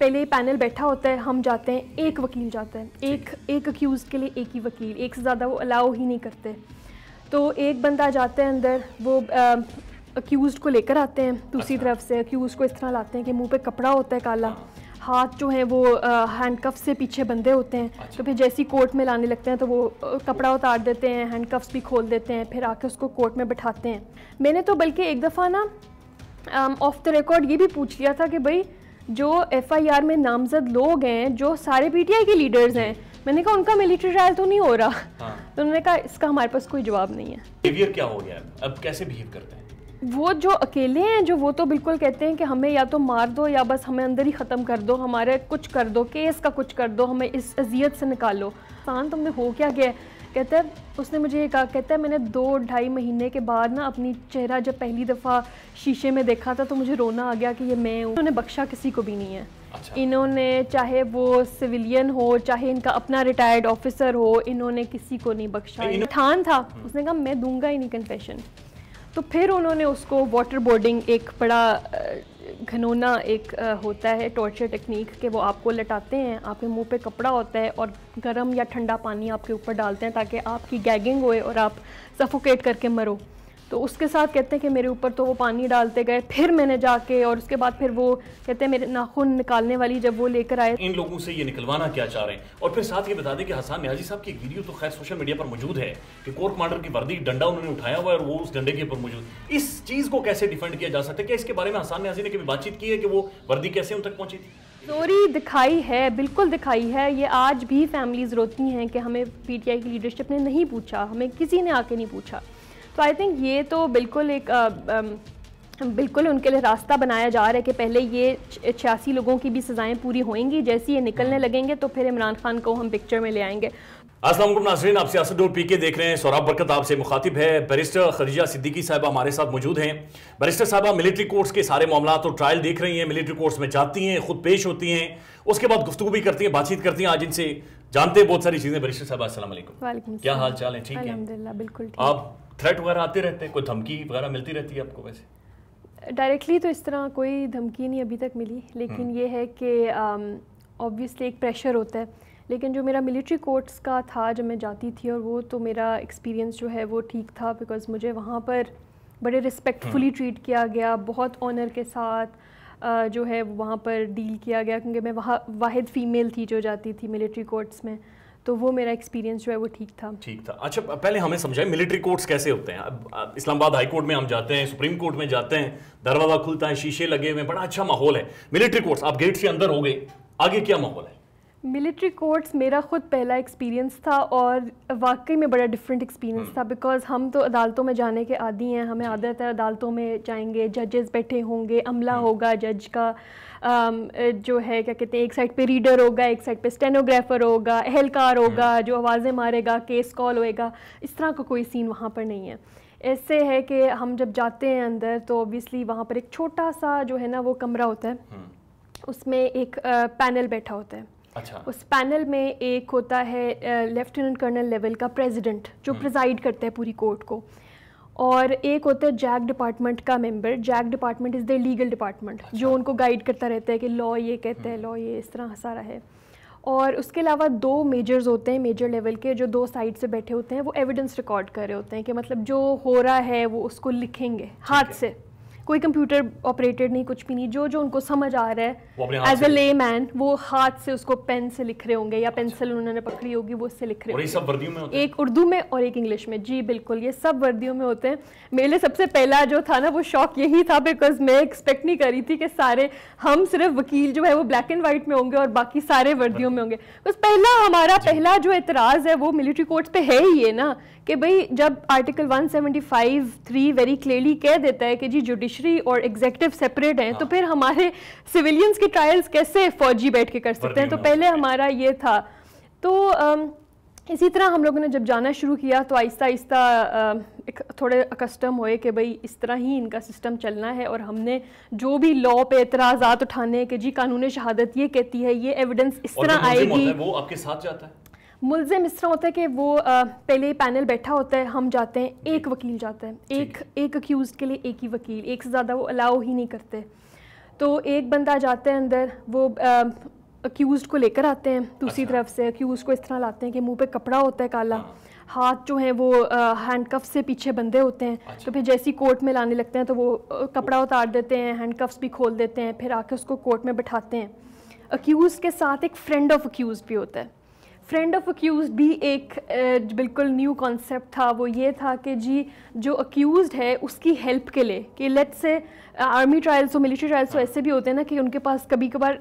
पहले पैनल बैठा होता है हम जाते हैं एक वकील जाता है एक एक अक्यूज़ के लिए एक ही वकील एक से ज़्यादा वो अलाउ ही नहीं करते तो एक बंदा जाता है अंदर वो अक्यूज़ को लेकर आते हैं दूसरी अच्छा। तरफ से अक्यूज़ को इस तरह लाते हैं कि मुंह पे कपड़ा होता है काला हाँ। हाथ जो है वो हैंड कफ से पीछे बंधे होते हैं अच्छा। तो फिर जैसे ही कोर्ट में लाने लगते हैं तो वो कपड़ा उतार देते हैं हैंड कफ्स भी खोल देते हैं फिर आके उसको कोर्ट में बैठाते हैं मैंने तो बल्कि एक दफ़ा ना ऑफ द रिकॉर्ड ये भी पूछ लिया था कि भाई जो एफआईआर में नामजद लोग हैं जो सारे पीटीआई के लीडर्स हैं मैंने कहा उनका मिलिट्री ट्रायल तो नहीं हो रहा हाँ। तो उन्होंने कहा इसका हमारे पास कोई जवाब नहीं है बिहेवियर क्या हो गया अब कैसे बिहेव करते हैं वो जो अकेले हैं जो वो तो बिल्कुल कहते हैं कि हमें या तो मार दो या बस हमें अंदर ही ख़त्म कर दो हमारे कुछ कर दो केस का कुछ कर दो हमें इस अजियत से निकालो सान तुमने तो हो क्या गया कहता है उसने मुझे ये कहा कहता है मैंने दो ढाई महीने के बाद ना अपनी चेहरा जब पहली दफ़ा शीशे में देखा था तो मुझे रोना आ गया कि ये मैं हूँ उन्होंने बख्शा किसी को भी नहीं है अच्छा। इन्होंने चाहे वो सिविलियन हो चाहे इनका अपना रिटायर्ड ऑफिसर हो इन्होंने किसी को नहीं बख्शा ठान तो था हम्म। उसने कहा मैं दूंगा ही नहीं कन्फेशन तो फिर उन्होंने उसको वाटर बोर्डिंग एक बड़ा घनोना एक होता है टॉर्चर टेक्निक के वो आपको लटाते हैं आपके मुंह पे कपड़ा होता है और गर्म या ठंडा पानी आपके ऊपर डालते हैं ताकि आपकी गैगिंग होए और आप सफोकेट करके मरो तो उसके साथ कहते हैं कि मेरे ऊपर तो वो पानी डालते गए फिर मैंने जाके और उसके बाद फिर वो कहते हैं मेरे नाखून निकालने वाली जब वो लेकर आए इन लोगों से ये निकलवाना क्या चाह रहे हैं और फिर साथ ये बता दें कि हसान न्याजी साहब की एक वीडियो तो खैर सोशल मीडिया पर मौजूद है कि कोर कमांडर की वर्दी डंडा उन्होंने उठाया हुआ है और वो उस डंडे के ऊपर मौजूद इस चीज़ को कैसे डिफेंड किया जा सकता है क्या इसके बारे में हसान न्याजी ने कभी बातचीत की है कि वो वर्दी कैसे उन तक पहुँची थी स्टोरी दिखाई है बिल्कुल दिखाई है ये आज भी फैमिलीज़ रोती हैं कि हमें पीटीआई की लीडरशिप ने नहीं पूछा हमें किसी ने आके नहीं पूछा तो आई थिंक ये तो बिल्कुल एक आ, आ, बिल्कुल उनके लिए रास्ता बनाया जा रहा है कि पहले ये छियासी लोगों की भी सज़ाएं पूरी होंगी जैसे ये निकलने हम्म। लगेंगे तो फिर इमरान खान को हम पिक्चर में ले आएंगे असलम नासरीन आप सियासत डोर पी के देख रहे हैं सौराब बरकत आपसे मुखातिब है बैरिस्टर खरीजा सिद्दीकी साहबा हमारे साथ मौजूद हैं बैरिस्टर साहबा मिलिट्री कोर्ट्स के सारे मामला और तो ट्रायल देख रही हैं मिलिट्री कोर्ट्स में जाती हैं खुद पेश होती हैं उसके बाद गुफ्तु भी करती हैं बातचीत करती हैं आज इनसे जानते हैं बहुत सारी चीज़ें बैरिस्टर साहब असल क्या हाल चाल है ठीक है आप थ्रेट वगैरह आते रहते हैं कोई धमकी वगैरह मिलती रहती है आपको वैसे डायरेक्टली तो इस तरह कोई धमकी नहीं अभी तक मिली लेकिन हम्म। ये है कि ऑब्वियसली um, एक प्रेशर होता है लेकिन जो मेरा मिलिट्री कोर्ट्स का था जब मैं जाती थी और वो तो मेरा एक्सपीरियंस जो है वो ठीक था बिकॉज मुझे वहाँ पर बड़े रिस्पेक्टफुली हम्म। ट्रीट किया गया बहुत ऑनर के साथ जो है वहाँ पर डील किया गया क्योंकि मैं वहाँ वाहिद फ़ीमेल थी जो जाती थी मिलिट्री कोर्ट्स में तो वो मेरा एक्सपीरियंस जो है वो ठीक था ठीक था अच्छा पहले हमें समझाए मिलिट्री कोर्ट्स कैसे होते हैं अब इस्लामाबाद हाई कोर्ट में हम जाते हैं सुप्रीम कोर्ट में जाते हैं दरवाज़ा खुलता है शीशे लगे हुए बड़ा अच्छा माहौल है मिलिट्री कोर्ट्स आप गेट से अंदर हो गए आगे क्या माहौल है मिलिट्री कोर्ट्स मेरा ख़ुद पहला एक्सपीरियंस था और वाकई में बड़ा डिफरेंट एक्सपीरियंस hmm. था बिकॉज हम तो अदालतों में जाने के आदि हैं हमें आदत है अदालतों में जाएंगे जजेस बैठे होंगे अमला hmm. होगा जज का जो है क्या कहते हैं एक साइड पे रीडर होगा एक साइड पे स्टेनोग्राफर होगा अहलकार hmm. होगा जो आवाज़ें मारेगा केस कॉल होएगा इस तरह का को कोई सीन वहाँ पर नहीं है ऐसे है कि हम जब जाते हैं अंदर तो ओबियसली वहाँ पर एक छोटा सा जो है ना वो कमरा होता है उसमें एक पैनल बैठा होता है अच्छा उस पैनल में एक होता है लेफ्टिनेंट कर्नल लेवल का प्रेसिडेंट जो प्रिजाइड करते हैं पूरी कोर्ट को और एक होता है जैक डिपार्टमेंट का member JAG department is the legal department जो उनको गाइड करता रहता है कि लॉ ये कहते हैं लॉ ये इस तरह सारा है और उसके अलावा दो मेजर्स होते हैं मेजर लेवल के जो दो साइड से बैठे होते हैं वो एविडेंस रिकॉर्ड कर रहे होते हैं कि मतलब जो हो रहा है वो उसको लिखेंगे हाथ से कोई कंप्यूटर ऑपरेटेड नहीं कुछ भी नहीं जो जो उनको समझ आ रहा है एज अ ले मैन वो हाथ से उसको पेन से लिख रहे होंगे या पेंसिल अच्छा। उन्होंने पकड़ी होगी वो उससे लिख रहे होंगे सब वर्दियों में होते एक उर्दू में और एक इंग्लिश में जी बिल्कुल ये सब वर्दियों में होते हैं मेरे लिए सबसे पहला जो था ना वो शौक यही था बिकॉज मैं एक्सपेक्ट नहीं करी थी कि सारे हम सिर्फ वकील जो है वो ब्लैक एंड वाइट में होंगे और बाकी सारे वर्दियों में होंगे बस पहला हमारा पहला जो एतराज़ है वो मिलिट्री कोर्ट्स पे है ही है ना कि भाई जब आर्टिकल 175 थ्री वेरी क्लियरली कह देता है कि जी जुडिशरी और एग्जेक्टिव सेपरेट हैं तो हाँ। तो फिर हमारे सिविलियंस के ट्रायल्स कैसे फौजी बैठ के कर सकते हैं तो पहले हमारा ये था तो इसी तरह हम लोगों ने जब जाना शुरू किया तो आहिस्ता आहिस्ता थोड़े अकस्टम हुए कि भाई इस तरह ही इनका सिस्टम चलना है और हमने जो भी लॉ पे एतराज़ात उठाने के जी कानून शहादत ये कहती है ये एविडेंस इस तरह आएगी वो आपके साथ जाता है मुलजिम इस तरह होता है कि वो पहले पैनल बैठा होता है हम जाते हैं एक वकील जाता है एक एक अक्यूज़ के लिए एक ही वकील एक से ज़्यादा वो अलाउ ही नहीं करते तो एक बंदा जाता है अंदर वो अक्यूज़ को लेकर आते हैं दूसरी अच्छा। तरफ से अक्यूज़ को इस तरह लाते हैं कि मुंह पे कपड़ा होता है काला हाँ। हाथ जो है वो हैंडकफ से पीछे बंधे होते हैं अच्छा। तो फिर जैसे ही कोर्ट में लाने लगते हैं तो वो कपड़ा उतार देते हैं हैंडकफ्स भी खोल देते हैं फिर आके उसको कोर्ट में बैठाते हैं अक्यूज़ के साथ एक फ्रेंड ऑफ अक्यूज़ भी होता है फ्रेंड ऑफ अक्यूज भी एक बिल्कुल न्यू कॉन्सेप्ट था वो ये था कि जी जो अक्यूज़ है उसकी हेल्प के लिए कि लेट से आर्मी ट्रायल्स हो मिलिट्री ट्रायल्स हो हाँ। ऐसे भी होते हैं ना कि उनके पास कभी कभार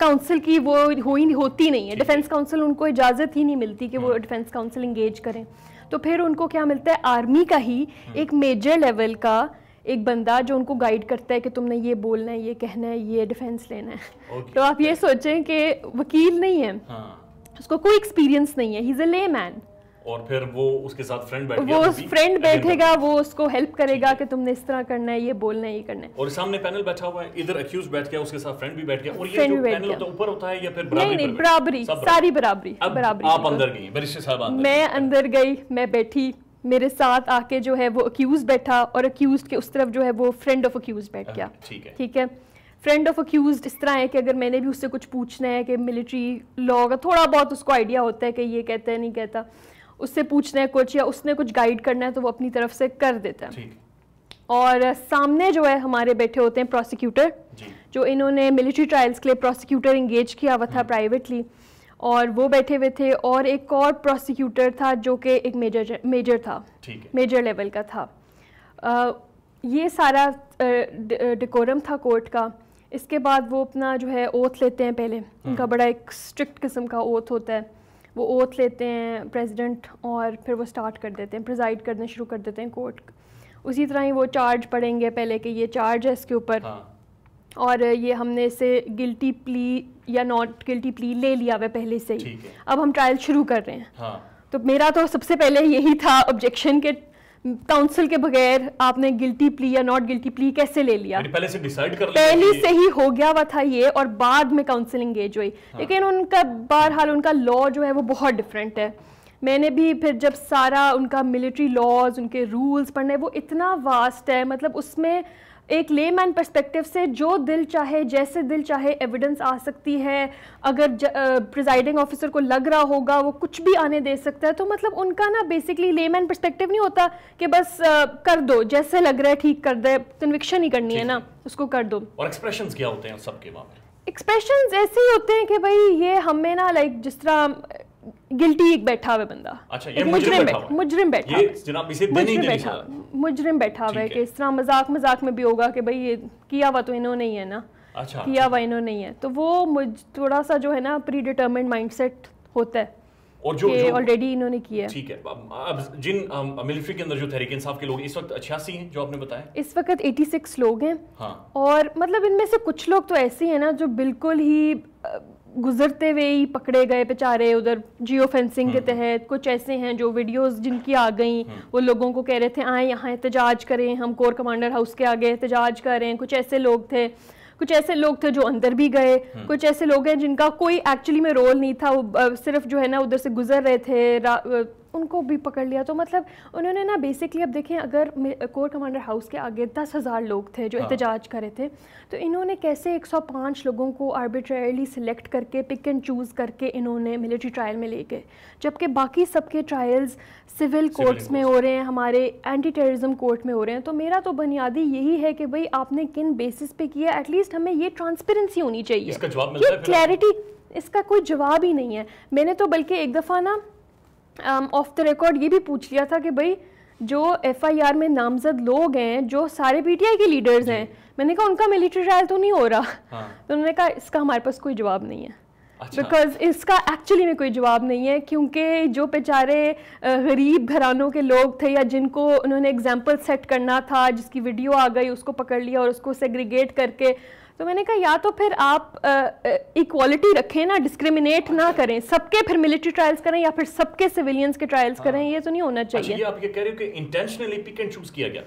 काउंसिल की वो हो ही होती नहीं है डिफेंस काउंसिल उनको इजाज़त ही नहीं मिलती कि वो डिफेंस काउंसिल इंगेज करें तो फिर उनको क्या मिलता है आर्मी का ही हाँ। एक मेजर लेवल का एक बंदा जो उनको गाइड करता है कि तुमने ये बोलना है ये कहना है ये डिफेंस लेना है okay. तो आप ये सोचें कि वकील नहीं है हाँ. उसको कोई एक्सपीरियंस नहीं है ही इज अ ले मैन और फिर वो उसके साथ फ्रेंड बैठ गया वो उस फ्रेंड बैठेगा वो उसको हेल्प करेगा कि तुमने इस तरह करना है ये बोलना है ये करना है और सामने पैनल बैठा हुआ है इधर अक्यूज बैठ गया उसके साथ फ्रेंड भी बैठ गया और ये जो पैनल होता है ऊपर होता है या फिर बराबरी नहीं, नहीं बराबरी सारी बराबरी बराबरी आप अंदर गई बरिश्ते साहब अंदर मैं अंदर गई मैं बैठी मेरे साथ आके जो है वो अक्यूज बैठा और अक्यूज के उस तरफ जो है वो फ्रेंड ऑफ अक्यूज बैठ गया ठीक है ठीक है फ्रेंड ऑफ अक्यूज इस तरह है कि अगर मैंने भी उससे कुछ पूछना है कि मिलिट्री लॉ का थोड़ा बहुत उसको आइडिया होता है कि ये कहता है नहीं कहता उससे पूछना है कुछ या उसने कुछ गाइड करना है तो वो अपनी तरफ से कर देता है और सामने जो है हमारे बैठे होते हैं प्रोसिक्यूटर जो इन्होंने मिलिट्री ट्रायल्स के लिए प्रोसिक्यूटर इंगेज किया हुआ था प्राइवेटली हम्म। और वो बैठे हुए थे और एक और प्रोसिक्यूटर था जो कि एक मेजर मेजर था मेजर लेवल का था आ, ये सारा डिकोरम था कोर्ट का इसके बाद वो अपना जो है ओथ लेते हैं पहले उनका हाँ। बड़ा एक स्ट्रिक्ट किस्म का ओथ होता है वो ओथ लेते हैं प्रेसिडेंट और फिर वो स्टार्ट कर देते हैं प्रिजाइड करना शुरू कर देते हैं कोर्ट उसी तरह ही वो चार्ज पढ़ेंगे पहले कि ये चार्ज है इसके ऊपर हाँ। और ये हमने इसे गिल्टी प्ली या नॉट गिल्टी प्ली ले लिया हुआ पहले से ही अब हम ट्रायल शुरू कर रहे हैं हाँ। तो मेरा तो सबसे पहले यही था ऑब्जेक्शन के काउंसिल के बगैर आपने गिल्टी प्ली या नॉट गिल्टी प्ली कैसे ले लिया पहले से डिसाइड कर पहले से ही हो गया हुआ था ये और बाद में काउंसिल इंगेज हुई हाँ। लेकिन उनका बहरहाल उनका लॉ जो है वो बहुत डिफरेंट है मैंने भी फिर जब सारा उनका मिलिट्री लॉज उनके रूल्स पढ़ने वो इतना वास्ट है मतलब उसमें एक लेमैन पर्सपेक्टिव से जो दिल चाहे जैसे दिल चाहे एविडेंस आ सकती है अगर प्रिजाइडिंग ऑफिसर को लग रहा होगा वो कुछ भी आने दे सकता है तो मतलब उनका ना बेसिकली लेमैन पर्सपेक्टिव नहीं होता कि बस आ, कर दो जैसे लग रहा है ठीक कर दे कन्विक्शन ही करनी है ना उसको कर दो और एक्सप्रेशन क्या होते हैं सबके वहाँ एक्सप्रेशन ऐसे ही होते हैं कि भाई ये हमें ना लाइक जिस तरह गिल्टी एक बैठा हुआ बंदा अच्छा, मुजरिम बैठा मुजरिम बैठा हुआ है कि इस तरह मजाक मजाक में भी होगा कि भाई ये किया हुआ तो इन्होंने ही है ना अच्छा किया हुआ इन्होंने नहीं है तो वो मुझ थोड़ा सा जो है ना प्री डिटर्मेंड माइंडसेट होता है और जो ऑलरेडी इन्होंने किया ठीक है अब जिन मिलिट्री के अंदर जो तहरीक इंसाफ के लोग इस वक्त छियासी हैं जो आपने बताया इस वक्त 86 लोग हैं हाँ। और मतलब इनमें से कुछ लोग तो ऐसे हैं ना जो बिल्कुल ही गुजरते हुए ही पकड़े गए बेचारे उधर जियो फेंसिंग के हम्म। तहत कुछ ऐसे हैं जो वीडियोस जिनकी आ गई हम्म। वो लोगों को कह रहे थे आए यहाँ एहतजाज करें हम कोर कमांडर हाउस के आगे एहतजाज करें कुछ ऐसे लोग थे कुछ ऐसे लोग थे जो अंदर भी गए हम्म। कुछ ऐसे लोग हैं जिनका कोई एक्चुअली में रोल नहीं था वो सिर्फ जो है ना उधर से गुजर रहे थे उनको भी पकड़ लिया तो मतलब उन्होंने ना बेसिकली अब देखें अगर कोर कमांडर हाउस के आगे दस हज़ार लोग थे जो एहतजाज हाँ। करे थे तो इन्होंने कैसे 105 लोगों को आर्बिट्रेली सिलेक्ट करके पिक एंड चूज़ करके इन्होंने मिलिट्री ट्रायल में ले गए जबकि बाकी सबके ट्रायल्स सिविल कोर्ट्स में हो रहे हैं हमारे एंटी टेररिज्म कोर्ट में हो रहे हैं तो मेरा तो बुनियादी यही है कि भाई आपने किन बेसिस पे किया एटलीस्ट हमें ये ट्रांसपेरेंसी होनी चाहिए क्लैरिटी इसका कोई जवाब ही नहीं है मैंने तो बल्कि एक दफ़ा ना ऑफ द रिकॉर्ड ये भी पूछ लिया था कि भाई जो एफआईआर में नामजद लोग हैं जो सारे पीटीआई के लीडर्स हैं मैंने कहा उनका मिलिट्री ट्रायल तो नहीं हो रहा हाँ. तो उन्होंने कहा इसका हमारे पास कोई जवाब नहीं है बिकॉज अच्छा। इसका एक्चुअली में कोई जवाब नहीं है क्योंकि जो बेचारे गरीब घरानों के लोग थे या जिनको उन्होंने एग्जाम्पल सेट करना था जिसकी वीडियो आ गई उसको पकड़ लिया और उसको सेग्रीगेट करके तो मैंने कहा या तो फिर आप इक्वालिटी रखें ना डिस्क्रिमिनेट ना करें सबके फिर मिलिट्री ट्रायल्स करें या फिर सबके सिविलियंस के ट्रायल्स हाँ। करें ये तो नहीं होना अच्छा, चाहिए अच्छा, ये आप ये कह रहे हो कि इंटेंशनली पिक एंड चूज किया गया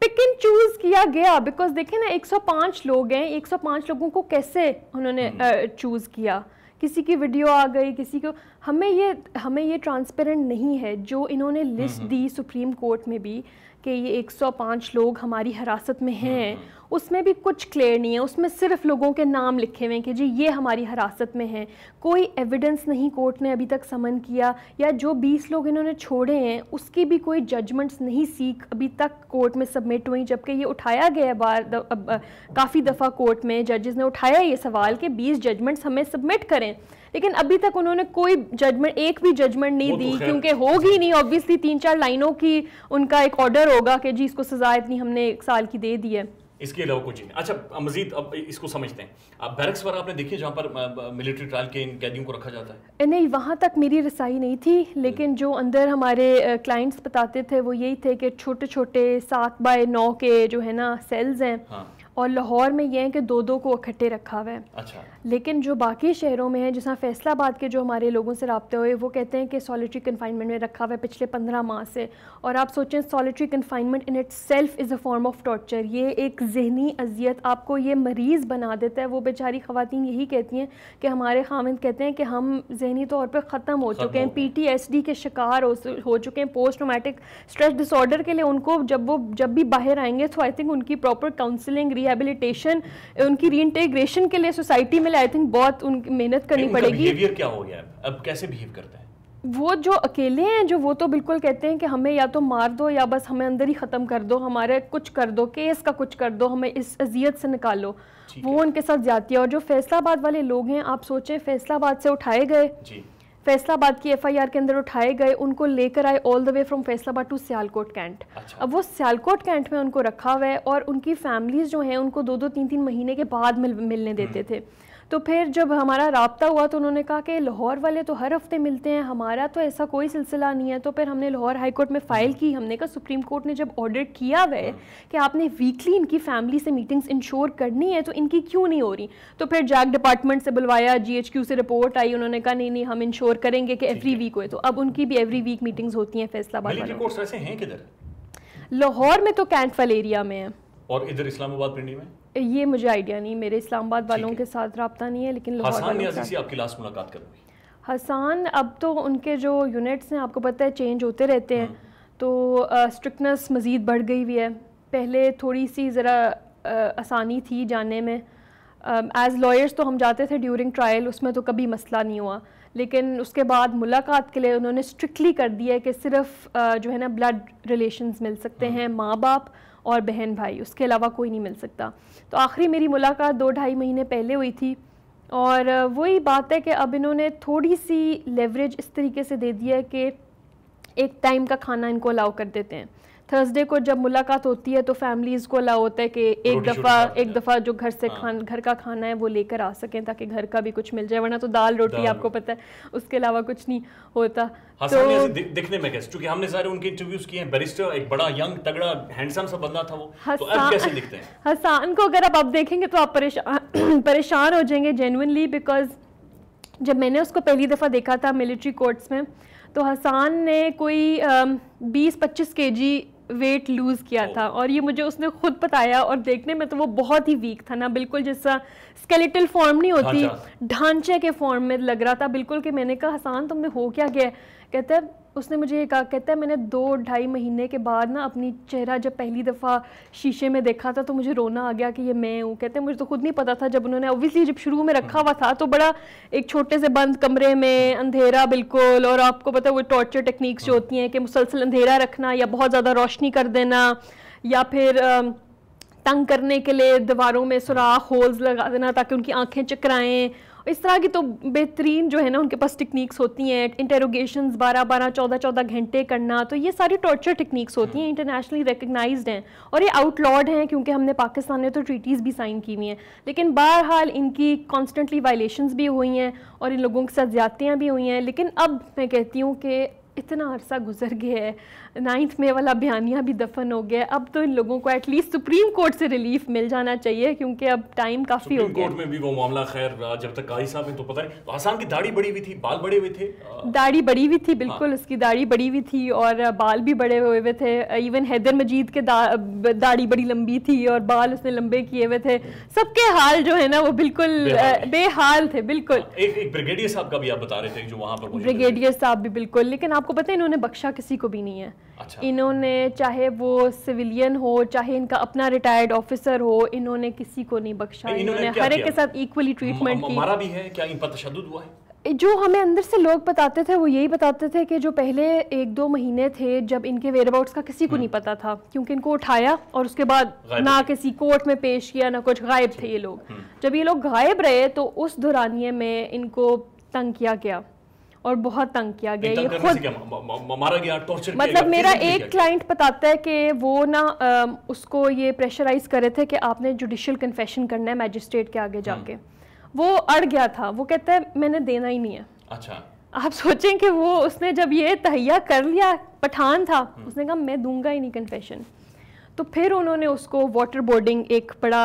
पिक एंड चूज किया गया बिकॉज देखें ना 105 लोग हैं 105 लोगों को कैसे उन्होंने चूज हम्म। किया किसी की वीडियो आ गई किसी को हमें ये हमें ये ट्रांसपेरेंट नहीं है जो इन्होंने लिस्ट हम्म, हम्म। दी सुप्रीम कोर्ट में भी कि ये 105 लोग हमारी हिरासत में हैं उसमें भी कुछ क्लियर नहीं है उसमें सिर्फ लोगों के नाम लिखे हुए हैं कि जी ये हमारी हिरासत में है कोई एविडेंस नहीं कोर्ट ने अभी तक समन किया या जो 20 लोग इन्होंने छोड़े हैं उसकी भी कोई जजमेंट्स नहीं सीख अभी तक कोर्ट में सबमिट हुई जबकि ये उठाया गया बार काफ़ी दफ़ा कोर्ट में जजेस ने उठाया ये सवाल कि बीस जजमेंट्स हमें सबमिट करें लेकिन अभी तक उन्होंने कोई जजमेंट एक भी जजमेंट नहीं तो दी क्योंकि होगी नहीं ऑब्वियसली तीन चार लाइनों की उनका एक ऑर्डर होगा कि जी इसको सज़ा इतनी हमने एक साल की दे दी है इसके अलावा कुछ नहीं अच्छा मजीद अब इसको समझते हैं आप बैरक्स पर आपने देखिए जहाँ पर मिलिट्री ट्रायल के इन कैदियों को रखा जाता है नहीं वहाँ तक मेरी रसाई नहीं थी लेकिन हम्म। जो अंदर हमारे क्लाइंट्स बताते थे वो यही थे कि छोटे छोटे सात बाय नौ के जो है ना सेल्स हैं हाँ। और लाहौर में ये है कि दो दो को इकट्ठे रखा हुआ है अच्छा लेकिन जो बाकी शहरों में है जिस फैसलाबाद के जो हमारे लोगों से रबते हुए वो कहते हैं कि सॉलिटरी कन्फाइनमेंट में रखा हुआ है पिछले पंद्रह माह से और आप सोचें solitary confinement in itself is a form of torture ये एक जहनी अजियत आपको ये मरीज़ बना देता है वो बेचारी खातन यही कहती हैं कि हमारे खामिद कहते हैं कि हम जहनी तौर पर ख़त्म हो चुके हैं पी टी एस डी के शिकार हो चुके हैं पोस्ट ट्रोमेटिक स्ट्रेस डिसऑर्डर के लिए उनको जब वो जब भी बाहर आएंगे तो आई थिंक उनकी प्रॉपर काउंसिलिंग रिहेबिलिटेशन उनकी री इंटेग्रेशन के लिए सोसाइटी में आई थिंक बहुत उनकी मेहनत करनी पड़ेगी क्या हो गया अब कैसे बिहेव करते हैं वो जो अकेले हैं जो वो तो बिल्कुल कहते हैं कि हमें या तो मार दो या बस हमें अंदर ही ख़त्म कर दो हमारे कुछ कर दो केस का कुछ कर दो हमें इस अजियत से निकालो वो उनके साथ जाती है और जो फैसलाबाद वाले लोग हैं आप सोचें फैसलाबाद से उठाए गए फैसलाबाद की एफआईआर के अंदर उठाए गए उनको लेकर आए all the way from Faisalabad to Sialkot cantt अच्छा। अब वो सियालकोट कैंट में उनको रखा हुआ है और उनकी फैमिलीज़ जो हैं उनको दो दो तीन तीन महीने के बाद मिल मिलने देते हम्म। थे तो फिर जब हमारा रबता हुआ तो उन्होंने कहा कि लाहौर वाले तो हर हफ्ते मिलते हैं हमारा तो ऐसा कोई सिलसिला नहीं है तो फिर हमने लाहौर हाई कोर्ट में फ़ाइल की हमने कहा सुप्रीम कोर्ट ने जब ऑर्डर किया हुआ है हाँ। कि आपने वीकली इनकी फैमिली से मीटिंग्स इंश्योर करनी है तो इनकी क्यों नहीं हो रही तो फिर जैक डिपार्टमेंट से बुलवाया जी से रिपोर्ट आई उन्होंने कहा नहीं नहीं हम इंश्योर करेंगे कि एवरी वीक हो तो अब उनकी भी एवरी वीक मीटिंग्स होती हैं फैसला लाहौर में तो कैंटफल एरिया में है और इधर इस्लामाबाद पिंडी में ये मुझे आइडिया नहीं मेरे इस्लामाबाद वालों के साथ रबता नहीं है लेकिन हसान से आपकी लास्ट मुलाकात कब हसान अब तो उनके जो यूनिट्स हैं आपको पता है चेंज होते रहते हैं हम्म। तो स्ट्रिक्टनेस मज़ीद बढ़ गई हुई है पहले थोड़ी सी ज़रा आसानी थी जाने में एज uh, लॉयर्स तो हम जाते थे ड्यूरिंग ट्रायल उसमें तो कभी मसला नहीं हुआ लेकिन उसके बाद मुलाकात के लिए उन्होंने स्ट्रिक्टली कर दिया है कि सिर्फ uh, जो है ना ब्लड रिलेशंस मिल सकते हम्म। हैं माँ बाप और बहन भाई उसके अलावा कोई नहीं मिल सकता तो आखिरी मेरी मुलाकात दो ढाई महीने पहले हुई थी और वही बात है कि अब इन्होंने थोड़ी सी लेवरेज इस तरीके से दे दिया है कि एक टाइम का खाना इनको अलाउ कर देते हैं थर्सडे को जब मुलाकात होती है तो फैमिलीज को अलाउ होता है कि एक दफ़ा एक दफ़ा जो घर से हाँ। खान घर का खाना है वो लेकर आ सकें ताकि घर का भी कुछ मिल जाए वरना तो दाल रोटी दाल आपको पता है उसके अलावा कुछ नहीं होता हाँ, तो दिखने में कैसे क्योंकि हमने सारे उनके इंटरव्यूज किए हैं बैरिस्टर एक बड़ा यंग तगड़ा हैंडसम सा बंदा था वो हसान, तो अब कैसे दिखते हैं हसान को अगर आप अब देखेंगे तो आप परेशान हो जाएंगे जेनुनली बिकॉज जब मैंने उसको पहली दफ़ा देखा था मिलिट्री कोर्ट्स में तो हसान ने कोई बीस पच्चीस के जी वेट लूज़ किया oh. था और ये मुझे उसने खुद बताया और देखने में तो वो बहुत ही वीक था ना बिल्कुल जैसा स्केलेटल फॉर्म नहीं होती ढांचे के फॉर्म में लग रहा था बिल्कुल कि मैंने कहा हसान तुमने हो क्या गया कहता है उसने मुझे ये कहा कहता है मैंने दो ढाई महीने के बाद ना अपनी चेहरा जब पहली दफ़ा शीशे में देखा था तो मुझे रोना आ गया कि ये मैं हूँ कहते हैं मुझे तो खुद नहीं पता था जब उन्होंने ओबियसली जब शुरू में रखा हुआ था तो बड़ा एक छोटे से बंद कमरे में अंधेरा बिल्कुल और आपको पता है वो टॉर्चर टेक्निक्स जो हाँ। होती हैं कि मुसलसल अंधेरा रखना या बहुत ज़्यादा रोशनी कर देना या फिर तंग करने के लिए दीवारों में सुराख होल्स लगा देना ताकि उनकी आँखें चकराएँ इस तरह की तो बेहतरीन जो है ना उनके पास टेक्निक्स होती हैं इंटेरोगेशन बारह बारह चौदह चौदह घंटे करना तो ये सारी टॉर्चर टेक्निक्स होती हैं इंटरनेशनली रिकगनाइज हैं और ये आउटलॉड हैं क्योंकि हमने पाकिस्तान ने तो ट्रीटीज़ भी साइन की हुई हैं लेकिन बहरहाल इनकी कॉन्स्टेंटली वायलेशंस भी हुई हैं और इन लोगों के साथ ज़्यादतियाँ भी हुई हैं लेकिन अब मैं कहती हूँ कि इतना अरसा गुजर गया है नाइन्थ में वाला बयानिया भी दफन हो गया अब तो इन लोगों को एटलीस्ट सुप्रीम कोर्ट से रिलीफ मिल जाना चाहिए क्योंकि अब टाइम काफ़ी हो गया कोर्ट में भी वो मामला खैर जब तक काही साहब तो पता है तो आसान की दाढ़ी बड़ी हुई थी बाल बड़े हुए थे दाढ़ी बड़ी हुई थी हाँ। बिल्कुल हाँ। उसकी दाढ़ी बड़ी हुई थी और बाल भी बड़े हुए हुए थे इवन हैदर मजीद के दाढ़ी बड़ी लंबी थी और बाल उसने लंबे किए हुए थे सबके हाल जो है ना वो बिल्कुल बेहाल थे बिल्कुल हाँ, एक ब्रिगेडियर साहब का भी आप बता रहे थे जो वहाँ पर ब्रिगेडियर साहब भी बिल्कुल लेकिन आपको पता है इन्होंने बख्शा किसी को भी नहीं है अच्छा। इन्होंने चाहे वो सिविलियन हो चाहे इनका अपना रिटायर्ड ऑफिसर हो इन्होंने किसी को नहीं बख्शा इन्होंने हर एक के साथ इक्वली ट्रीटमेंट की मारा भी है क्या इन पर तशद हुआ है जो हमें अंदर से लोग बताते थे वो यही बताते थे कि जो पहले एक दो महीने थे जब इनके वेयर अबाउट्स का किसी को हम्म। नहीं पता था क्योंकि इनको उठाया और उसके बाद ना किसी कोर्ट में पेश किया ना कुछ गायब थे ये लोग हम्म। जब ये लोग गायब रहे तो उस दौरानिए में इनको तंग किया गया और बहुत तंग किया गया ये खुद मारा गया टॉर्चर मतलब मेरा एक क्लाइंट बताता है कि वो ना उसको ये प्रेशराइज कर रहे थे कि आपने जुडिशियल कन्फेशन करना है मैजिस्ट्रेट के आगे जाके हम्म। वो अड़ गया था वो कहता है मैंने देना ही नहीं है अच्छा आप सोचें कि वो उसने जब ये तहिया कर लिया पठान था हम्म। उसने कहा मैं दूंगा ही नहीं कन्फेशन तो फिर उन्होंने उसको वाटर बोर्डिंग एक बड़ा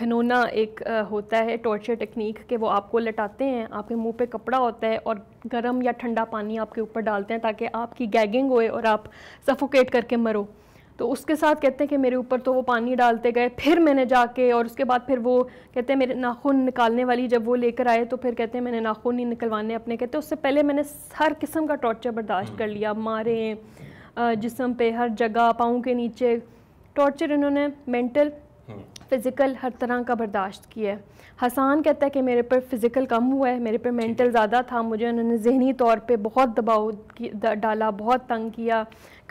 घनोना एक होता है टॉर्चर टेक्निक के वो आपको लटाते हैं आपके मुंह पे कपड़ा होता है और गर्म या ठंडा पानी आपके ऊपर डालते हैं ताकि आपकी गैगिंग होए और आप सफोकेट करके मरो तो उसके साथ कहते हैं कि मेरे ऊपर तो वो पानी डालते गए फिर मैंने जाके और उसके बाद फिर वो कहते हैं मेरे नाखून निकालने वाली जब वो लेकर आए तो फिर कहते हैं मैंने नाखून ही निकलवाने अपने कहते हैं उससे पहले मैंने हर किस्म का टॉर्चर बर्दाश्त हम्म। कर लिया मारें जिसम पे हर जगह पाँव के नीचे टॉर्चर इन्होंने मेंटल हम्म। फ़िज़िकल हर तरह का बर्दाश्त किया है हसान कहता है कि मेरे पर फ़िज़िकल कम हुआ है मेरे पर मेंटल ज़्यादा था मुझे उन्होंने जहनी तौर पे बहुत दबाव डाला बहुत तंग किया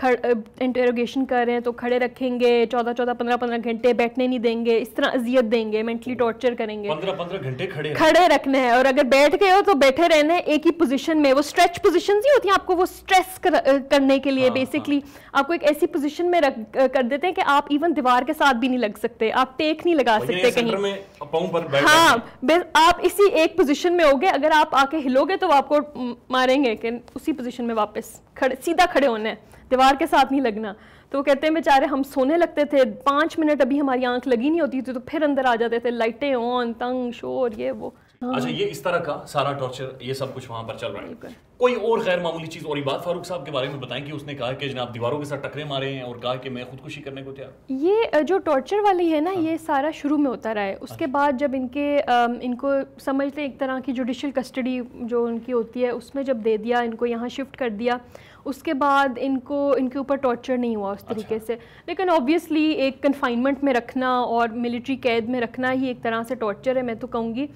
इंटेरोगेशन कर रहे हैं तो खड़े रखेंगे चौदह चौदह पंद्रह पंद्रह घंटे बैठने नहीं देंगे इस तरह अजियत देंगे मेंटली टॉर्चर करेंगे पंद्रह पंद्रह घंटे खड़े खड़े रखने हैं और अगर बैठ गए हो तो बैठे रहने एक ही पोजिशन में वो स्ट्रेच पोजिशन ही होती है आपको वो स्ट्रेस कर, करने के लिए बेसिकली हाँ, हाँ। आपको एक ऐसी पोजिशन में रख कर देते हैं कि आप इवन दीवार के साथ भी नहीं लग सकते आप टेक नहीं लगा सकते कहीं हाँ आप इसी एक पोजिशन में गए अगर आप आके हिलोगे तो आपको मारेंगे कि उसी पोजिशन में वापस खड़े सीधा खड़े होने हैं त्यौहार के साथ नहीं लगना तो वो कहते हैं बेचारे हम सोने लगते थे पाँच मिनट अभी हमारी आंख लगी नहीं होती थी तो फिर अंदर आ जाते थे लाइटें ऑन तंग शोर ये वो हाँ। अच्छा ये इस तरह का सारा टॉर्चर ये सब कुछ वहां पर चल रहा है कोई और गैर मामूली चीज और बात फारूक साहब के बारे में बताएं कि उसने कहा कि जनाब दीवारों के साथ टकरे मारे हैं और कहा कि मैं खुदकुशी करने को तैयार ये जो टॉर्चर वाली है ना हाँ। ये सारा शुरू में होता रहा है अच्छा। उसके अच्छा। बाद जब इनके इनको समझते एक तरह की जुडिशल कस्टडी जो उनकी होती है उसमें जब दे दिया इनको यहाँ शिफ्ट कर दिया उसके बाद इनको इनके ऊपर टॉर्चर नहीं हुआ उस तरीके अच्छा। से लेकिन ऑब्वियसली एक कन्फाइनमेंट में रखना और मिलिट्री कैद में रखना ही एक तरह से टॉर्चर है मैं तो कहूँगी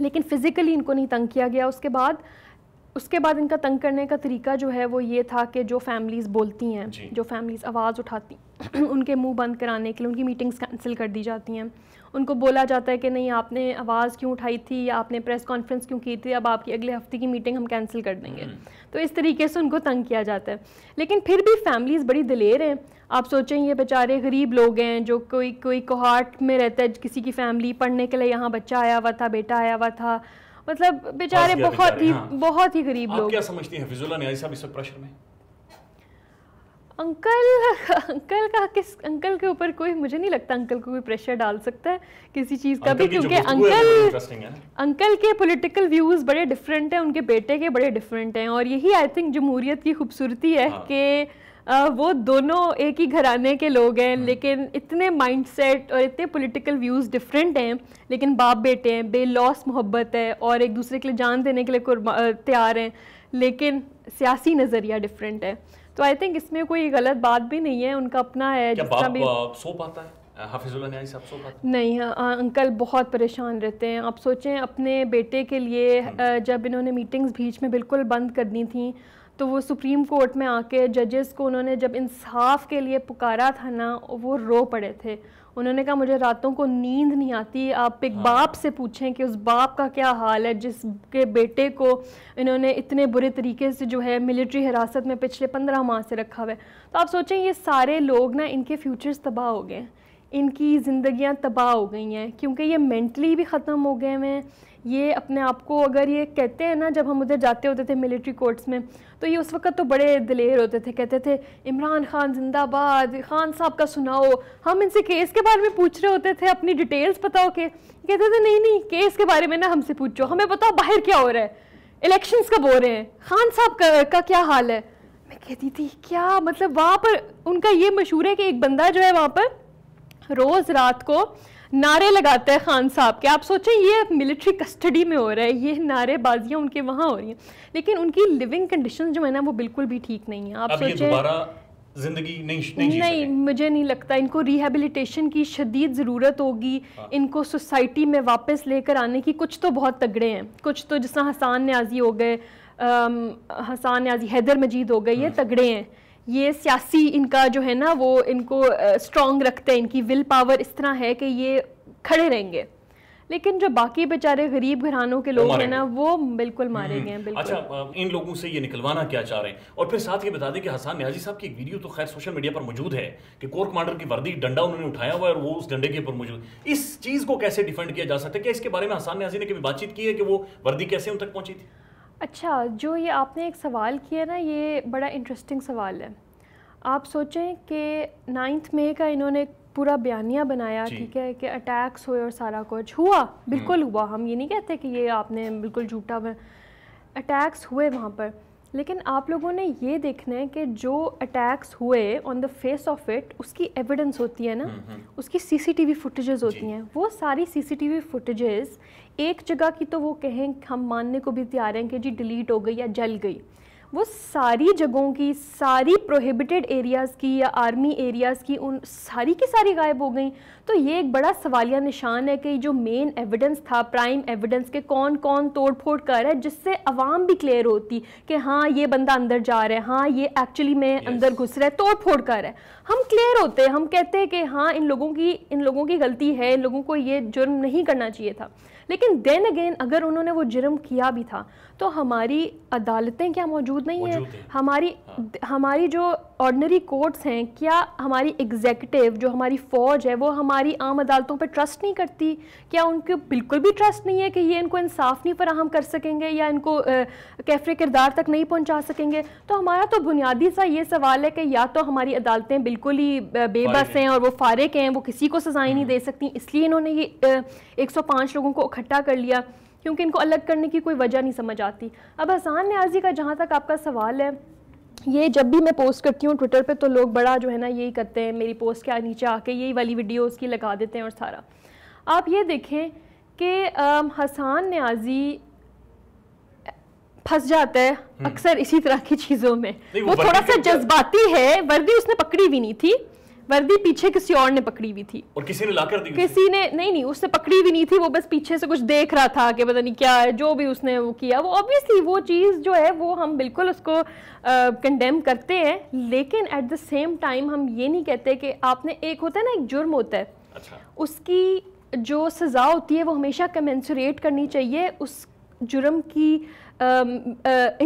लेकिन फ़िज़िकली इनको नहीं तंग किया गया उसके बाद उसके बाद इनका तंग करने का तरीका जो है वो ये था कि जो फैमिलीज़ बोलती हैं जो फैमिलीज़ आवाज़ उठाती उनके मुंह बंद कराने के लिए उनकी मीटिंग्स कैंसिल कर दी जाती हैं उनको बोला जाता है कि नहीं आपने आवाज़ क्यों उठाई थी या आपने प्रेस कॉन्फ्रेंस क्यों की थी अब आपकी अगले हफ्ते की मीटिंग हम कैंसिल कर देंगे हम्म। तो इस तरीके से उनको तंग किया जाता है लेकिन फिर भी फैमिलीज़ बड़ी दिलेर हैं आप सोचें ये बेचारे गरीब लोग हैं जो कोई कोई कोहाट में रहता है किसी की फैमिली पढ़ने के लिए यहाँ बच्चा आया हुआ था बेटा आया हुआ था मतलब बेचारे बहुत ही हाँ। बहुत ही गरीब लोग क्या समझती हैं फिजुल्ला प्रेशर में अंकल अंकल का किस अंकल के ऊपर कोई मुझे नहीं लगता अंकल को कोई प्रेशर डाल सकता है किसी चीज़ का भी क्योंकि अंकल अंकल के पॉलिटिकल व्यूज़ बड़े डिफरेंट हैं उनके बेटे के बड़े डिफरेंट हैं और यही आई थिंक जमहूरियत की खूबसूरती है हाँ। कि वो दोनों एक ही घराने के लोग हैं हम्म। लेकिन इतने माइंडसेट और इतने पॉलिटिकल व्यूज़ डिफरेंट हैं लेकिन बाप बेटे हैं बेलॉस मोहब्बत है और एक दूसरे के लिए जान देने के लिए तैयार हैं लेकिन सियासी नज़रिया डिफरेंट है तो आई थिंक इसमें कोई गलत बात भी नहीं है उनका अपना है क्या भी... सो पाता है नहीं हाँ, हाँ अंकल बहुत परेशान रहते हैं आप सोचें अपने बेटे के लिए हम्म। जब इन्होंने मीटिंग्स बीच में बिल्कुल बंद करनी थी तो वो सुप्रीम कोर्ट में आके जजेस को उन्होंने जब इंसाफ के लिए पुकारा था ना वो रो पड़े थे उन्होंने कहा मुझे रातों को नींद नहीं आती आप एक हाँ। बाप से पूछें कि उस बाप का क्या हाल है जिसके बेटे को इन्होंने इतने बुरे तरीके से जो है मिलिट्री हिरासत में पिछले पंद्रह माह से रखा हुआ है तो आप सोचें ये सारे लोग ना इनके फ्यूचर्स तबाह हो गए हैं इनकी ज़िंदियाँ तबाह हो गई हैं क्योंकि ये मेंटली भी ख़त्म हो गए हुए हैं ये अपने आप को अगर ये कहते हैं ना जब हम उधर जाते होते थे मिलिट्री कोर्ट्स में तो ये उस वक्त तो बड़े दिलेर होते थे कहते थे इमरान खान जिंदाबाद खान साहब का सुनाओ हम इनसे केस के बारे में पूछ रहे होते थे अपनी डिटेल्स बताओ के कहते थे नहीं नहीं केस के बारे में ना हमसे पूछो हमें बताओ बाहर क्या हो रहा है इलेक्शंस कब हो रहे हैं खान साहब का, का क्या हाल है मैं कहती थी क्या मतलब वहाँ पर उनका ये मशहूर है कि एक बंदा जो है वहाँ पर रोज़ रात को नारे लगाते हैं खान साहब के आप सोचें ये मिलिट्री कस्टडी में हो रहा है ये नारेबाजियाँ उनके वहाँ हो रही हैं लेकिन उनकी लिविंग कंडीशन जो है ना वो बिल्कुल भी ठीक नहीं है आप सोचें जिंदगी नहीं नहीं, नहीं मुझे नहीं लगता इनको रिहेबिलिटेशन की शदीद ज़रूरत होगी हाँ। इनको सोसाइटी में वापस लेकर आने की कुछ तो बहुत तगड़े हैं कुछ तो जिस हसान न्याजी हो गए हसान न्याजी हैदर मजीद हो गए ये हाँ। तगड़े हैं ये सियासी इनका जो है ना वो इनको स्ट्रॉन्ग रखते हैं इनकी विल पावर इस तरह है कि ये खड़े रहेंगे लेकिन जो बाकी बेचारे गरीब घरानों के लोग हैं ना वो बिल्कुल हम्म, मारे हम्म। गए हैं अच्छा इन लोगों से ये निकलवाना क्या चाह रहे हैं और फिर साथ ये बता दें कि हसान न्याजी साहब की एक वीडियो तो खैर सोशल मीडिया पर मौजूद है कि कोर कमांडर की वर्दी डंडा उन्होंने उठाया हुआ है और वो उस डंडे के ऊपर मौजूद इस चीज़ को कैसे डिफेंड किया जा सकता है क्या इसके बारे में हसान न्याजी ने कभी बातचीत की है कि वो वर्दी कैसे उन तक पहुंची थी अच्छा जो ये आपने एक सवाल किया ना ये बड़ा इंटरेस्टिंग सवाल है आप सोचें कि नाइन्थ मई का इन्होंने पूरा बयानिया बनाया ठीक है कि अटैक्स हुए और सारा कुछ हुआ बिल्कुल हम्म। हुआ हम ये नहीं कहते कि ये आपने बिल्कुल झूठा अटैक्स हुए वहाँ पर लेकिन आप लोगों ने ये देखना है कि जो अटैक्स हुए on the face of it उसकी एविडेंस होती है ना हम्म, हम्म। उसकी सीसीटीवी फुटेजेस होती हैं वो सारी सीसीटीवी फुटेजेस एक जगह की तो वो कहें हम मानने को भी तैयार हैं कि जी डिलीट हो गई या जल गई वो सारी जगहों की सारी प्रोहिबिटेड एरियाज़ की या आर्मी एरियाज़ की उन सारी की सारी गायब हो गई तो ये एक बड़ा सवालिया निशान है कि जो मेन एविडेंस था प्राइम एविडेंस के कौन कौन तोड़ फोड़ कर रहा है जिससे आवाम भी क्लियर होती कि हाँ ये बंदा अंदर जा रहा है हाँ ये एक्चुअली में yes. अंदर घुस रहा है तोड़ फोड़ कर रहा है हम क्लियर होते हैं हम कहते हैं कि हाँ इन लोगों की इन लोगों की गलती है इन लोगों को ये जुर्म नहीं करना चाहिए था लेकिन देन अगेन अगर उन्होंने वो जुर्म किया भी था तो हमारी अदालतें क्या मौजूद नहीं हैं हमारी हाँ। हमारी जो ऑर्डनरी कोर्ट्स हैं क्या हमारी एग्जेक्टिव जो हमारी फ़ौज है वो हमारी आम अदालतों पर ट्रस्ट नहीं करती क्या उनको बिल्कुल भी ट्रस्ट नहीं है कि ये इनको इंसाफ नहीं फराहम कर सकेंगे या इनको कैफरे किरदार तक नहीं पहुँचा सकेंगे तो हमारा तो बुनियादी सा ये सवाल है कि या तो हमारी अदालतें बिल्कुल ही बेबस हैं और वो फ़ारक हैं वो किसी को सजाएं नहीं हम्म। दे सकती इसलिए इन्होंने ये एक लोगों को इकट्ठा कर लिया क्योंकि इनको अलग करने की कोई वजह नहीं समझ आती अब हसान न्याजी का जहाँ तक आपका सवाल है ये जब भी मैं पोस्ट करती हूँ ट्विटर पे तो लोग बड़ा जो है ना यही करते हैं मेरी पोस्ट के नीचे आके यही वाली वीडियो उसकी लगा देते हैं और सारा आप ये देखें कि हसान न्याजी फंस जाता है हम्म। अक्सर इसी तरह की चीज़ों में वो, वो थोड़ा सा जज्बाती है वर्दी उसने पकड़ी भी नहीं थी वर्दी पीछे किसी और ने पकड़ी हुई थी और किसी ने लाकर दी किसी ने नहीं नहीं उससे पकड़ी भी नहीं थी वो बस पीछे से कुछ देख रहा था कि पता नहीं क्या है जो भी उसने वो किया वो ऑब्वियसली वो चीज़ जो है वो हम बिल्कुल उसको कंडेम करते हैं लेकिन एट द सेम टाइम हम ये नहीं कहते कि आपने एक होता है ना एक जुर्म होता है अच्छा। उसकी जो सज़ा होती है वो हमेशा कमेंसुरेट करनी चाहिए उस जुर्म की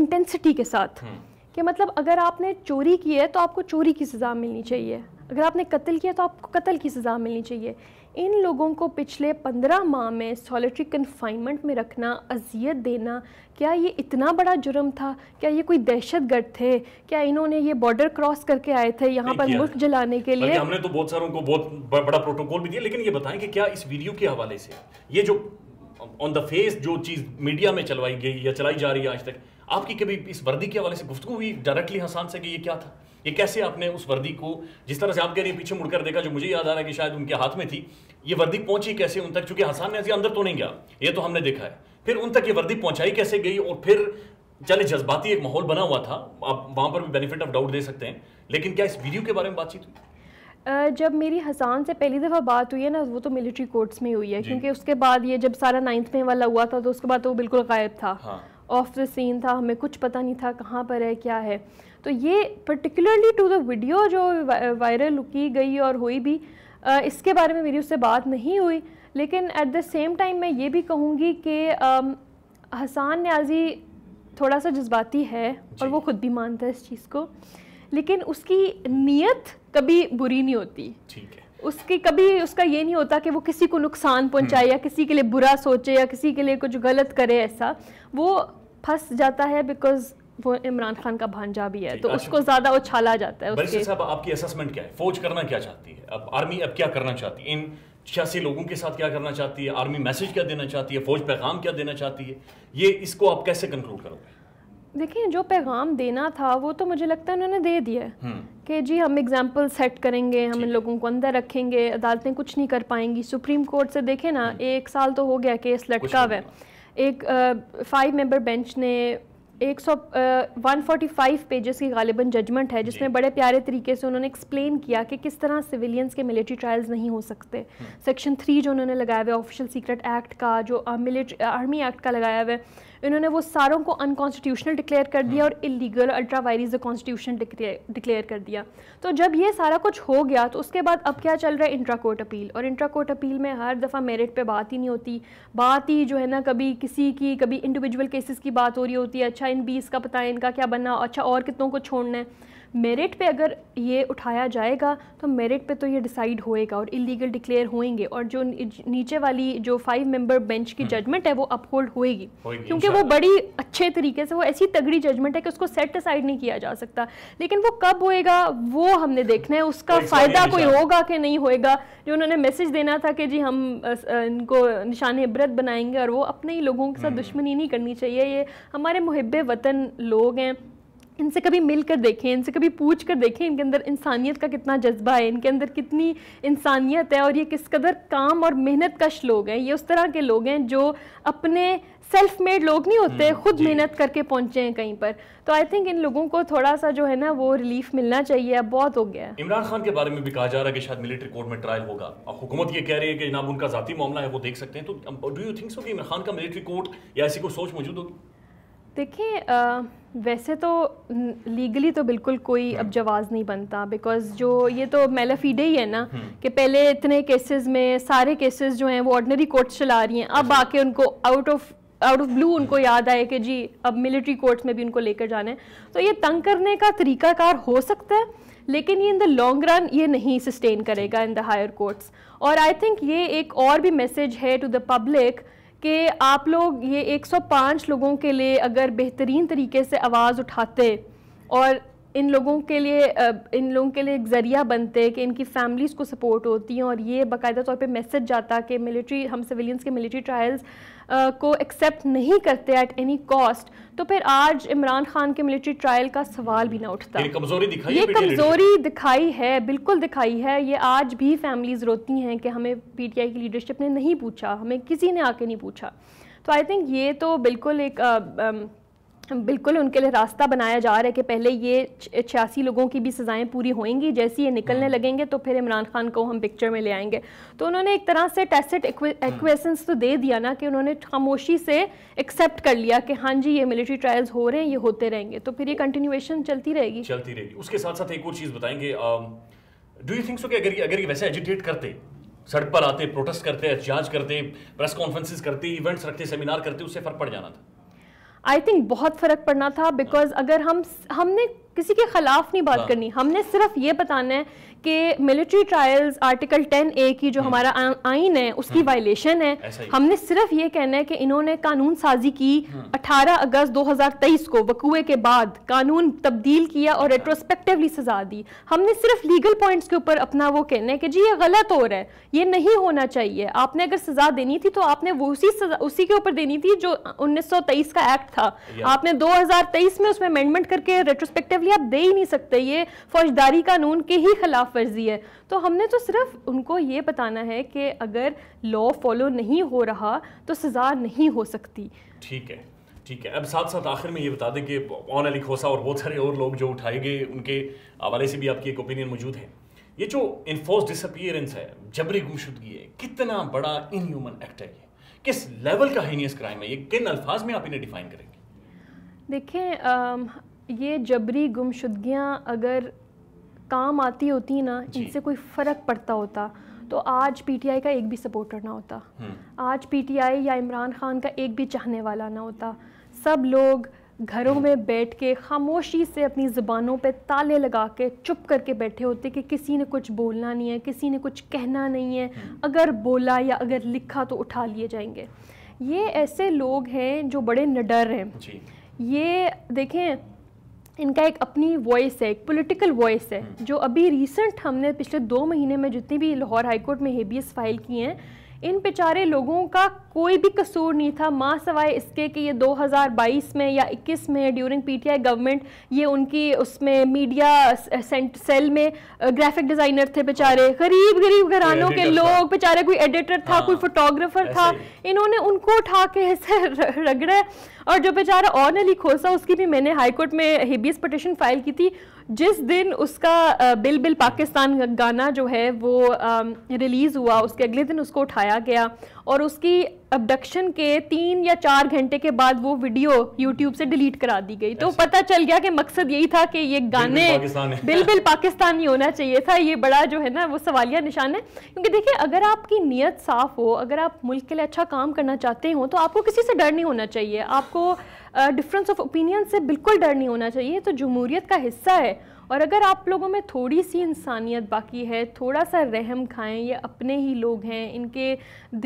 इंटेंसिटी के साथ हम्म। कि मतलब अगर आपने चोरी की है तो आपको चोरी की सज़ा मिलनी चाहिए अगर आपने कत्ल किया तो आपको कत्ल की सज़ा मिलनी चाहिए इन लोगों को पिछले पंद्रह माह में सॉलिटरी कन्फाइनमेंट में रखना अजियत देना क्या ये इतना बड़ा जुर्म था क्या ये कोई दहशत गर्द थे क्या इन्होंने ये बॉर्डर क्रॉस करके आए थे यहाँ पर मुल्क जलाने के लिए हमने तो बहुत सारों को बहुत बड़ा प्रोटोकॉल भी दिया लेकिन ये बताएं कि क्या इस वीडियो के हवाले से ये जो ऑन द फेस जो चीज़ मीडिया में चलवाई गई या चलाई जा रही है आज तक आपकी कभी इस वर्दी के हवाले से गुफ्तु हुई डायरेक्टली हसान से कि ये क्या था ये कैसे आपने उस वर्दी को जिस तरह से आप कह रहे हैं पीछे मुड़कर देखा जो मुझे याद आ रहा है कि शायद उनके हाथ में थी ये वर्दी पहुंची कैसे उन तक चूंकि हसान ने अंदर तो नहीं गया ये तो हमने देखा है फिर उन तक ये वर्दी पहुंचाई कैसे गई और फिर चले जज्बाती एक माहौल बना हुआ था आप वहाँ पर भी बेनिफिट ऑफ डाउट दे सकते हैं लेकिन क्या इस वीडियो के बारे में बातचीत हुई जब मेरी हसान से पहली दफ़ा बात हुई है ना वो तो मिलिट्री कोर्ट्स में हुई है क्योंकि उसके बाद ये जब सारा नाइन्थ में वाला हुआ था तो उसके बाद तो वो बिल्कुल गायब था हाँ। ऑफ द सीन था हमें कुछ पता नहीं था कहाँ पर है क्या है तो ये पर्टिकुलरली टू द वीडियो जो वायरल की गई और हुई भी आ, इसके बारे में मेरी उससे बात नहीं हुई लेकिन एट द सेम टाइम मैं ये भी कहूँगी कि हसान न्याजी थोड़ा सा जज्बाती है और वो ख़ुद भी मानता है इस चीज़ को लेकिन उसकी नीयत कभी बुरी नहीं होती ठीक है उसकी कभी उसका ये नहीं होता कि वो किसी को नुकसान पहुंचाए हम्म। या किसी के लिए बुरा सोचे या किसी के लिए कुछ गलत करे ऐसा वो फंस जाता है बिकॉज वो इमरान खान का भांजा भी है तो अच्छा। उसको ज्यादा उछाला जाता है उसके साहब आपकी असेसमेंट क्या है फौज करना क्या चाहती है अब आर्मी अब क्या करना चाहती है इन छियासी लोगों के साथ क्या करना चाहती है आर्मी मैसेज क्या देना चाहती है फौज पैगाम क्या देना चाहती है ये इसको आप कैसे कंक्लूड करोगे देखिए जो पैगाम देना था वो तो मुझे लगता है उन्होंने दे दिया हम्म। कि जी हम एग्जाम्पल सेट करेंगे हम इन लोगों को अंदर रखेंगे अदालतें कुछ नहीं कर पाएंगी सुप्रीम कोर्ट से देखें ना हम्म। एक साल तो हो गया केस लटका हुआ है एक फाइव मेंबर बेंच ने एक सौ वन फोर्टी फाइव पेजेस की गालिबा जजमेंट है जिसमें बड़े प्यारे तरीके से उन्होंने एक्सप्लेन किया कि किस तरह सिविलियंस के मिलिट्री ट्रायल्स नहीं हो सकते सेक्शन हम्म। थ्री जो उन्होंने लगाया हुआ ऑफिशियल सीक्रेट एक्ट का जो मिलिट्री आर्मी एक्ट का लगाया हुआ है इन्होंने वो सारों को अनकॉन्स्टिट्यूशनल डिक्लेयर कर दिया और illegal ultra vires the constitution declare कर दिया तो जब ये सारा कुछ हो गया तो उसके बाद अब क्या चल रहा है इंट्रा कोर्ट अपील और इंट्रा कोर्ट अपील में हर दफ़ा मेरिट पर बात ही नहीं होती बात ही जो है ना कभी किसी की कभी इंडिविजुअल केसेस की बात हो रही होती है अच्छा इन बीस का पता है इनका क्या बनना अच्छा और कितनों को छोड़ना है मेरिट पे अगर ये उठाया जाएगा तो मेरिट पे तो ये डिसाइड होएगा और इलीगल डिक्लेयर होएंगे और जो नीचे वाली जो फाइव मेंबर बेंच की जजमेंट हम्म। है वो अपहोल्ड होएगी क्योंकि वो बड़ी अच्छे तरीके से वो ऐसी तगड़ी जजमेंट है कि उसको सेट असाइड नहीं किया जा सकता लेकिन वो कब होएगा वो हमने देखना है उसका फ़ायदा कोई होगा कि नहीं होएगा जो उन्होंने मैसेज देना था कि जी हम इनको निशान इबरत बनाएंगे और वो अपने ही लोगों के साथ हम्म। दुश्मनी नहीं करनी चाहिए ये हमारे मुहब वतन लोग हैं इनसे कभी मिलकर देखें इनसे कभी पूछ कर देखें इनके अंदर इंसानियत का कितना जज्बा है इनके अंदर कितनी इंसानियत है और ये किस कदर काम और मेहनत कश लोग हैं ये उस तरह के लोग हैं जो अपने सेल्फ मेड लोग नहीं होते हम्म, खुद मेहनत करके पहुंचे हैं कहीं पर तो आई थिंक इन लोगों को थोड़ा सा जो है ना वो रिलीफ मिलना चाहिए अब बहुत हो गया है इमरान खान के बारे में भी कहा जा रहा है कि शायद मिलिट्री कोर्ट में ट्रायल होगा अब हुकूमत ये कह रही है कि जनाब उनका जाती मामला है वो देख सकते हैं तो डू यू थिंक सो कि इमरान खान का मिलिट्री कोर्ट या ऐसी कोई सोच मौजूद होगी देखें वैसे तो लीगली तो बिल्कुल कोई हाँ। अब जवाज़ नहीं बनता बिकॉज जो ये तो मेलाफीडे ही है ना हम्म। कि पहले इतने केसेस में सारे केसेस जो हैं वो ऑर्डनरी कोर्ट्स चला रही हैं अब हम्म। आके उनको out of out of blue उनको हम्म। याद आए कि जी अब मिलिट्री कोर्ट्स में भी उनको लेकर जाना है तो ये तंग करने का तरीकाकार हो सकता है लेकिन ये इन द लॉन्ग रन ये नहीं सस्टेन करेगा इन द हायर कोर्ट्स और आई थिंक ये एक और भी मैसेज है टू द पब्लिक कि आप लोग ये 105 लोगों के लिए अगर बेहतरीन तरीके से आवाज़ उठाते और इन लोगों के लिए इन लोगों के लिए एक ज़रिया बनते कि इनकी फैमिलीज़ को सपोर्ट होती हैं और ये बाकायदा तौर पे मैसेज जाता कि मिलिट्री हम सिविलियंस के मिलिट्री ट्रायल्स को एक्सेप्ट नहीं करते एट एनी कॉस्ट तो फिर आज इमरान खान के मिलिट्री ट्रायल का सवाल भी ना उठता कमजोरी दिखाई ये कमजोरी दिखाई है बिल्कुल दिखाई है ये आज भी फैमिलीज रोती हैं कि हमें पीटीआई की लीडरशिप ने नहीं पूछा हमें किसी ने आके नहीं पूछा तो आई थिंक ये तो बिल्कुल एक आ, आ, बिल्कुल उनके लिए रास्ता बनाया जा रहा है कि पहले ये छियासी लोगों की भी सज़ाएं पूरी होंगी जैसे ये निकलने हम्म। लगेंगे तो फिर इमरान खान को हम पिक्चर में ले आएंगे तो उन्होंने एक तरह से टेस्ट हम्म। एक्वेसेंस तो दे दिया ना कि उन्होंने खामोशी से एक्सेप्ट कर लिया कि हाँ जी ये मिलिट्री ट्रायल्स हो रहे हैं ये होते रहेंगे तो फिर ये कंटिन्यूएशन चलती रहेगी चलती रहेगी उसके साथ साथ एक और चीज़ बताएंगे डू यू थिंक सो कि अगर ये अगर ये वैसे एजिटेट करते सड़क पर आते प्रोटेस्ट करते एहतियाज करते प्रेस कॉन्फ्रेंसिस करते इवेंट्स रखते सेमिनार करते उससे फर्क पड़ जाना था आई थिंक बहुत फ़र्क पड़ना था बिकॉज हाँ। अगर हम हमने किसी के ख़िलाफ़ नहीं बात हाँ। करनी हमने सिर्फ ये बताना है कि मिलिट्री ट्रायल्स आर्टिकल 10 ए की जो हम्म। हमारा आइन है उसकी वायलेशन हम्म। है हमने सिर्फ ये कहना है कि इन्होंने कानून साजी की 18 हम्म। अगस्त 2023 को वकुए के बाद कानून तब्दील किया और रेट्रोस्पेक्टिवली अच्छा। सजा दी हमने सिर्फ लीगल पॉइंट्स के ऊपर अपना वो कहना है कि जी ये गलत हो रहा है ये नहीं होना चाहिए आपने अगर सजा देनी थी तो आपने वो उसी सजा उसी के ऊपर देनी थी जो तेईस का एक्ट था आपने तेईस में उसमें अमेंडमेंट करके रेट्रोस्पेक्टिवली आप दे ही नहीं सकते ये फौजदारी कानून के ही खिलाफ खिलाफ वर्जी है तो हमने तो सिर्फ उनको ये बताना है कि अगर लॉ फॉलो नहीं हो रहा तो सज़ा नहीं हो सकती ठीक है ठीक है अब साथ साथ आखिर में ये बता दें कि ऑन अली खोसा और बहुत सारे और लोग जो उठाए गए उनके हवाले से भी आपकी एक ओपिनियन मौजूद है ये जो इन्फोर्स डिसअपियरेंस है जबरी गुमशुदगी है कितना बड़ा इनह्यूमन एक्ट है ये किस लेवल का हीनियस क्राइम है ये किन अल्फाज में आप इन्हें डिफाइन करेंगे देखें ये जबरी गुमशुदगियाँ अगर काम आती होती ना इनसे कोई फ़र्क पड़ता होता तो आज पीटीआई का एक भी सपोर्टर ना होता हम्म। आज पीटीआई या इमरान खान का एक भी चाहने वाला ना होता सब लोग घरों हम्म। में बैठ के खामोशी से अपनी ज़बानों पे ताले लगा के चुप करके बैठे होते कि किसी ने कुछ बोलना नहीं है किसी ने कुछ कहना नहीं है हम्म। अगर बोला या अगर लिखा तो उठा लिए जाएंगे ये ऐसे लोग हैं जो बड़े निडर हैं ये देखें इनका एक अपनी वॉइस है एक पॉलिटिकल वॉइस है हम्म। जो अभी रिसेंट हमने पिछले दो महीने में जितनी भी लाहौर हाईकोर्ट में हेबियस फाइल किए हैं इन बेचारे लोगों का कोई भी कसूर नहीं था माँ सवाए इसके कि ये 2022 में या 21 में ड्यूरिंग पीटीआई गवर्नमेंट ये उनकी उसमें मीडिया सेल में ग्राफिक डिज़ाइनर थे बेचारे हाँ। गरीब गरीब घरानों के लोग बेचारे कोई एडिटर था हाँ। कोई फोटोग्राफर था इन्होंने उनको उठा के ऐसे रगड़ा और जो बेचारा और अली खोसा उसकी भी मैंने हाईकोर्ट में हेबियस पटिशन फाइल की थी जिस दिन उसका बिल बिल पाकिस्तान गाना जो है वो रिलीज़ हुआ उसके अगले दिन उसको उठाया गया और उसकी अबडक्शन के तीन या चार घंटे के बाद वो वीडियो यूट्यूब से डिलीट करा दी गई तो पता चल गया कि मकसद यही था कि ये गाने बिल बिल पाकिस्तानी होना चाहिए था ये बड़ा जो है ना वो सवालिया निशान है क्योंकि देखिए अगर आपकी नीयत साफ़ हो अगर आप मुल्क के लिए अच्छा काम करना चाहते हो तो आपको किसी से डर नहीं होना चाहिए आपको डिफरेंस ऑफ ओपिनियन से बिल्कुल डर नहीं होना चाहिए तो जमहूरीत का हिस्सा है और अगर आप लोगों में थोड़ी सी इंसानियत बाकी है थोड़ा सा रहम खाएं ये अपने ही लोग हैं इनके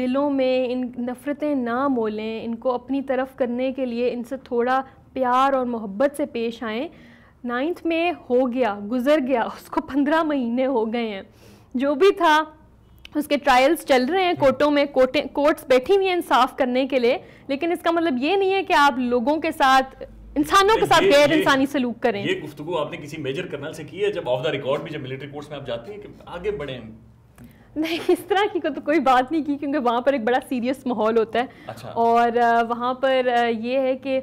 दिलों में इन नफ़रतें ना मोलें इनको अपनी तरफ करने के लिए इनसे थोड़ा प्यार और मोहब्बत से पेश आएँ नाइन्थ में हो गया गुज़र गया उसको पंद्रह महीने हो गए हैं जो भी था उसके ट्रायल्स चल रहे हैं कोर्टों में कोटे कोर्ट्स बैठी हुई हैं इंसाफ करने के लिए लेकिन इसका मतलब ये नहीं है कि आप लोगों के साथ इंसानों के साथ गैर इंसानी सलूक करें ये गुफ्तु आपने किसी मेजर कर्नल से की है जब ऑफ द रिकॉर्ड भी जब मिलिट्री कोर्ट्स में आप जाते हैं कि आगे बढ़े नहीं इस तरह की को तो कोई बात नहीं की क्योंकि वहाँ पर एक बड़ा सीरियस माहौल होता है अच्छा। और वहाँ पर ये है कि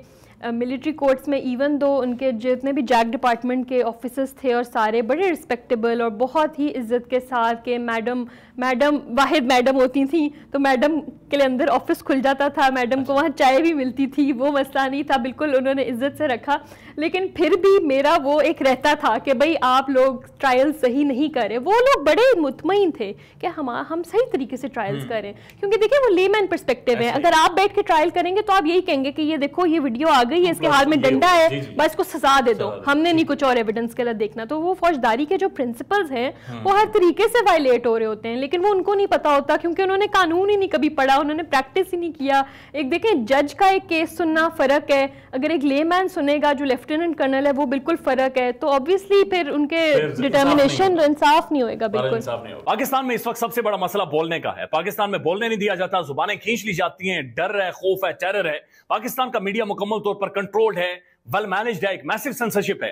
मिलिट्री कोर्ट्स में इवन दो उनके जितने भी जैक डिपार्टमेंट के ऑफिसर्स थे और सारे बड़े रिस्पेक्टेबल और बहुत ही इज्जत के साथ के मैडम मैडम वाहिद मैडम होती थी तो मैडम के लिए अंदर ऑफिस खुल जाता था मैडम को अच्छा। वहाँ चाय भी मिलती थी वो मसला नहीं था बिल्कुल उन्होंने इज्जत से रखा लेकिन फिर भी मेरा वो एक रहता था कि भाई आप लोग ट्रायल्स सही नहीं करें वो लोग बड़े मुतमिन थे कि हम हम सही तरीके से ट्रायल्स हम्म। करें क्योंकि देखिए वो लेमैन परस्पेक्टिव है अगर आप बैठ के ट्रायल करेंगे तो आप यही कहेंगे कि ये देखो ये वीडियो आ गई है इसके हाल में डंडा है बस को सजा दे दो हमने नहीं कुछ और एविडेंस के लिए देखना तो वो फौजदारी के जो प्रिंसिपल्स हैं हाँ। वो हर तरीके से वायलेट हो रहे होते हैं लेकिन वो उनको नहीं पता होता क्योंकि उन्होंने कानून ही नहीं कभी पढ़ा उन्होंने प्रैक्टिस ही नहीं किया एक देखें जज का एक केस सुनना फ़र्क है अगर एक ले सुनेगा जो लेफ्टिनेंट कर्नल है वो बिल्कुल फ़र्क है तो ऑब्वियसली फिर उनके डिटर्मिनेशन इंसाफ नहीं होगा बिल्कुल पाकिस्तान में इस वक्त सबसे बड़ा मसला बोलने का है पाकिस्तान में बोलने नहीं दिया जाता जुबानें खींच ली जाती हैं डर है खौफ है टेरर है पाकिस्तान का मीडिया मुकम्मल तौर पर कंट्रोल्ड है वेल मैनेज्ड है एक मैसिव सेंसरशिप है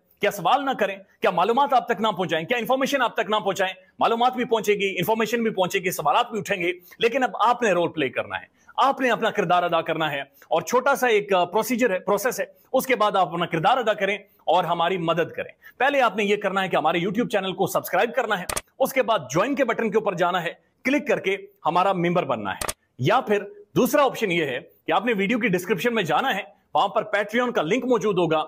क्या सवाल ना करें क्या मालूम आप तक ना पहुंचाएं क्या इंफॉर्मेशन आप तक ना पहुंचाएं मालूम भी पहुंचेगी इंफॉर्मेशन भी पहुंचेगी सवाल भी उठेंगे लेकिन अब आपने रोल प्ले करना है आपने अपना किरदार अदा करना है और छोटा सा एक प्रोसीजर uh, है प्रोसेस है उसके बाद आप अपना किरदार अदा करें और हमारी मदद करें पहले आपने यह करना है कि हमारे यूट्यूब चैनल को सब्सक्राइब करना है उसके बाद ज्वाइन के बटन के ऊपर जाना है क्लिक करके हमारा मेंबर बनना है या फिर दूसरा ऑप्शन यह है कि आपने वीडियो की डिस्क्रिप्शन में जाना है वहां पर पैट्रियन का लिंक मौजूद होगा